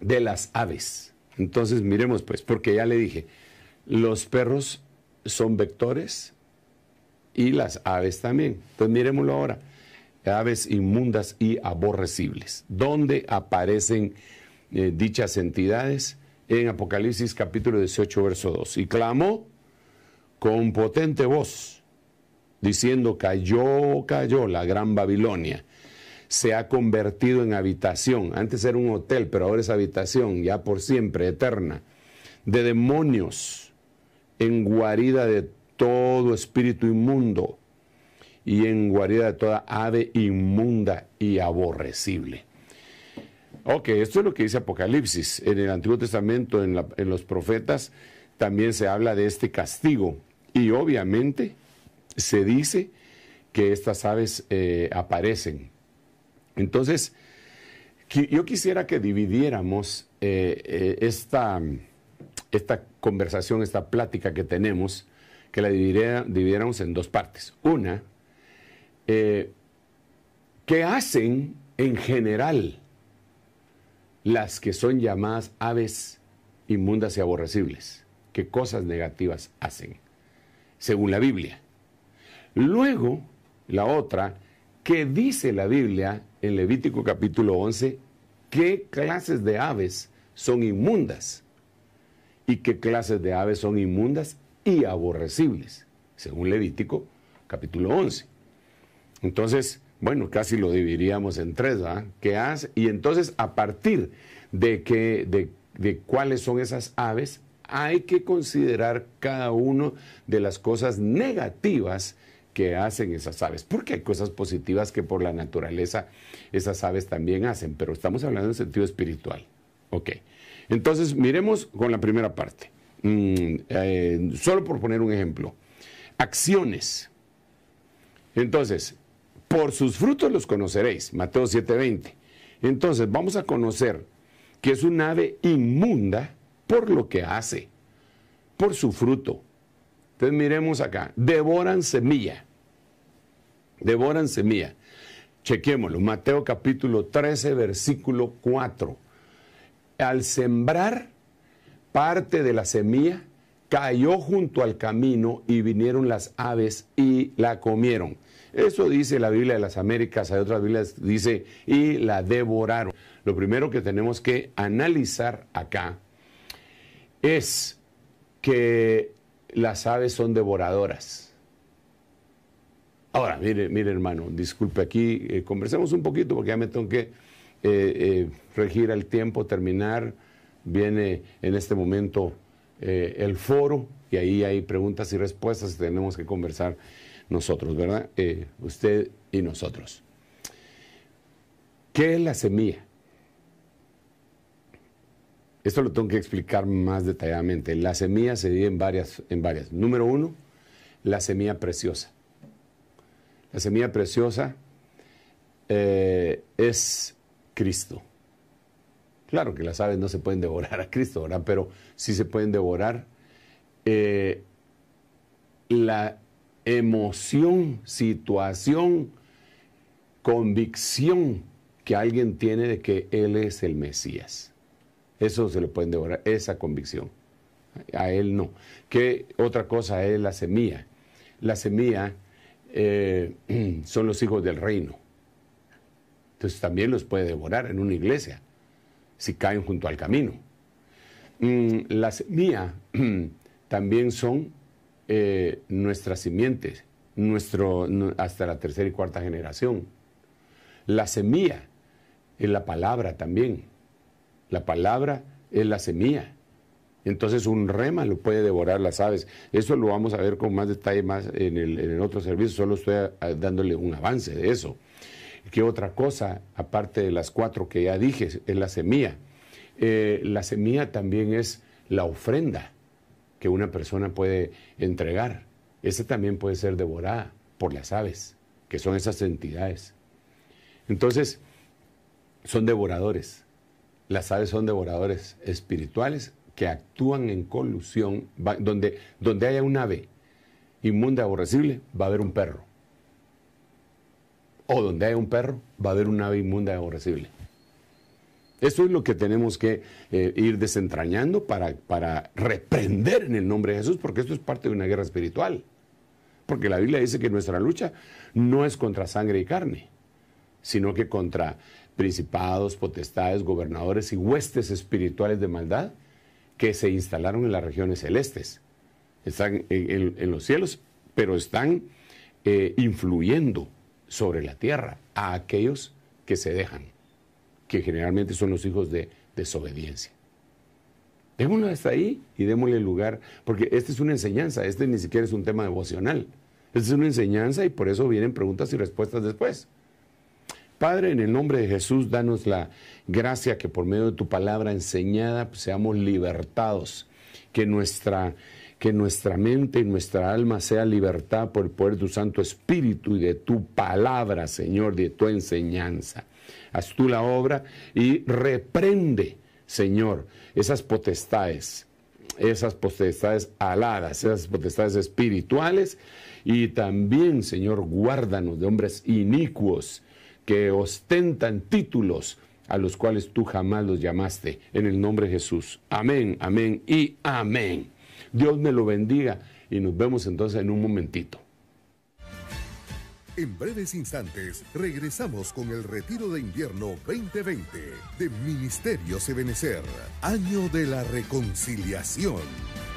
de las aves. Entonces, miremos pues, porque ya le dije, los perros son vectores y las aves también. Entonces, miremoslo ahora aves inmundas y aborrecibles. ¿Dónde aparecen eh, dichas entidades? En Apocalipsis capítulo 18, verso 2. Y clamó con potente voz, diciendo, cayó, cayó la gran Babilonia. Se ha convertido en habitación. Antes era un hotel, pero ahora es habitación, ya por siempre, eterna. De demonios, en guarida de todo espíritu inmundo y en guarida de toda ave inmunda y aborrecible. Ok, esto es lo que dice Apocalipsis. En el Antiguo Testamento, en, los profetas, también se habla de este castigo. Y obviamente se dice que estas aves eh, aparecen. Entonces, yo quisiera que dividiéramos eh, eh, esta, esta, conversación, esta plática que tenemos, que la dividiéramos en dos partes. Una eh, qué hacen en general las que son llamadas aves inmundas y aborrecibles, qué cosas negativas hacen, según la Biblia. Luego, la otra, que dice la Biblia en Levítico capítulo 11, qué clases de aves son inmundas y qué clases de aves son inmundas y aborrecibles, según Levítico capítulo 11. Entonces, bueno, casi lo dividiríamos en tres, ¿verdad? ¿Qué hace? Y entonces, a partir de, de, cuáles son esas aves, hay que considerar cada una de las cosas negativas que hacen esas aves, porque hay cosas positivas que por la naturaleza esas aves también hacen, pero estamos hablando en sentido espiritual. Ok, entonces miremos con la primera parte, mm, eh, solo por poner un ejemplo, acciones. Entonces, por sus frutos los conoceréis, Mateo 7:20. Entonces vamos a conocer que es un ave inmunda por lo que hace, por su fruto. Entonces miremos acá, devoran semilla, devoran semilla. Chequémoslo, Mateo capítulo 13, versículo 4. Al sembrar parte de la semilla, cayó junto al camino y vinieron las aves y la comieron. Eso dice la Biblia de las Américas, hay otras Biblias, dice, y la devoraron. Lo primero que tenemos que analizar acá es que las aves son devoradoras. Ahora, mire, mire hermano, disculpe aquí, eh, conversemos un poquito porque ya me tengo que eh, eh, regir al tiempo, terminar. Viene en este momento el foro y ahí hay preguntas y respuestas, tenemos que conversar nosotros, ¿verdad? Eh, usted y nosotros. ¿Qué es la semilla? Esto lo tengo que explicar más detalladamente. La semilla se divide en varias, en varias. Número uno, la semilla preciosa. La semilla preciosa eh, es Cristo. Claro que las aves no se pueden devorar a Cristo, ¿verdad? Pero sí se pueden devorar eh, la, emoción, situación, convicción que alguien tiene de que Él es el Mesías. Eso se lo pueden devorar, esa convicción. A Él no. ¿Qué otra cosa es la semilla? La semilla eh, son los hijos del reino. Entonces también los puede devorar en una iglesia, si caen junto al camino. Mm, la semilla también son eh, nuestras simientes, nuestro, hasta la tercera y cuarta generación. La semilla es la palabra también. La palabra es la semilla. Entonces un rema lo puede devorar las aves. Eso lo vamos a ver con más detalle más en el, otro servicio. Solo estoy ah, ah, dándole un avance de eso. ¿Qué otra cosa, aparte de las cuatro que ya dije, es la semilla? Eh, la semilla también es la ofrenda que una persona puede entregar. Esa también puede ser devorada por las aves, que son esas entidades. Entonces, son devoradores. Las aves son devoradores espirituales que actúan en colusión. donde, donde haya un ave inmunda, aborrecible, va a haber un perro. O donde haya un perro, va a haber un ave inmunda, aborrecible. Esto es lo que tenemos que eh, ir desentrañando para, para reprender en el nombre de Jesús, porque esto es parte de una guerra espiritual. Porque la Biblia dice que nuestra lucha no es contra sangre y carne, sino que contra principados, potestades, gobernadores y huestes espirituales de maldad que se instalaron en las regiones celestes. Están en, los cielos, pero están eh, influyendo sobre la tierra a aquellos que se dejan que generalmente son los hijos de desobediencia. Démoslo hasta ahí y démosle lugar, porque esta es una enseñanza, este ni siquiera es un tema devocional. Esta es una enseñanza y por eso vienen preguntas y respuestas después. Padre, en el nombre de Jesús, danos la gracia que por medio de tu palabra enseñada pues, seamos libertados, que nuestra, que nuestra mente y nuestra alma sea libertad por el poder de tu Santo Espíritu y de tu palabra, Señor, de tu enseñanza haz tú la obra y reprende, Señor, esas potestades, esas potestades aladas, esas potestades espirituales, y también, Señor, guárdanos de hombres inicuos que ostentan títulos a los cuales tú jamás los llamaste, en el nombre de Jesús. Amén, amén y amén. Dios me lo bendiga y nos vemos entonces en un momentito. En breves instantes regresamos con el Retiro de Invierno 2020 de Ministerio Sebenecer, Año de la Reconciliación.